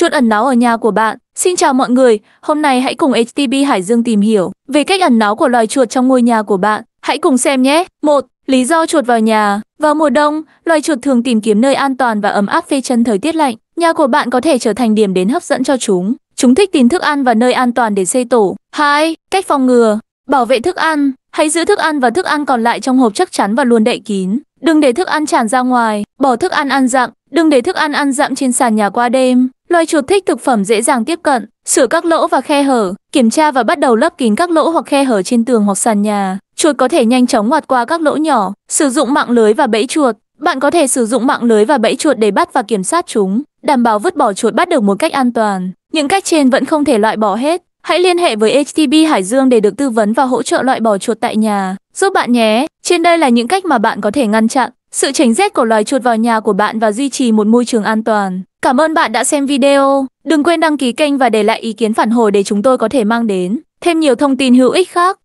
chuột ẩn náu ở nhà của bạn. Xin chào mọi người, hôm nay hãy cùng HTB Hải Dương tìm hiểu về cách ẩn náu của loài chuột trong ngôi nhà của bạn. Hãy cùng xem nhé. 1. Lý do chuột vào nhà. Vào mùa đông, loài chuột thường tìm kiếm nơi an toàn và ấm áp phê chân thời tiết lạnh. Nhà của bạn có thể trở thành điểm đến hấp dẫn cho chúng. Chúng thích tìm thức ăn và nơi an toàn để xây tổ. 2. Cách phòng ngừa. Bảo vệ thức ăn. Hãy giữ thức ăn và thức ăn còn lại trong hộp chắc chắn và luôn đậy kín. Đừng để thức ăn tràn ra ngoài. Bỏ thức ăn ăn dặm. Đừng để thức ăn ăn dặm trên sàn nhà qua đêm. Loài chuột thích thực phẩm dễ dàng tiếp cận, sửa các lỗ và khe hở, kiểm tra và bắt đầu lấp kín các lỗ hoặc khe hở trên tường hoặc sàn nhà. Chuột có thể nhanh chóng ngoặt qua các lỗ nhỏ, sử dụng mạng lưới và bẫy chuột. Bạn có thể sử dụng mạng lưới và bẫy chuột để bắt và kiểm soát chúng, đảm bảo vứt bỏ chuột bắt được một cách an toàn. Những cách trên vẫn không thể loại bỏ hết. Hãy liên hệ với HTB Hải Dương để được tư vấn và hỗ trợ loại bỏ chuột tại nhà. Giúp bạn nhé! Trên đây là những cách mà bạn có thể ngăn chặn sự chảnh rét của loài chuột vào nhà của bạn và duy trì một môi trường an toàn. Cảm ơn bạn đã xem video. Đừng quên đăng ký kênh và để lại ý kiến phản hồi để chúng tôi có thể mang đến thêm nhiều thông tin hữu ích khác.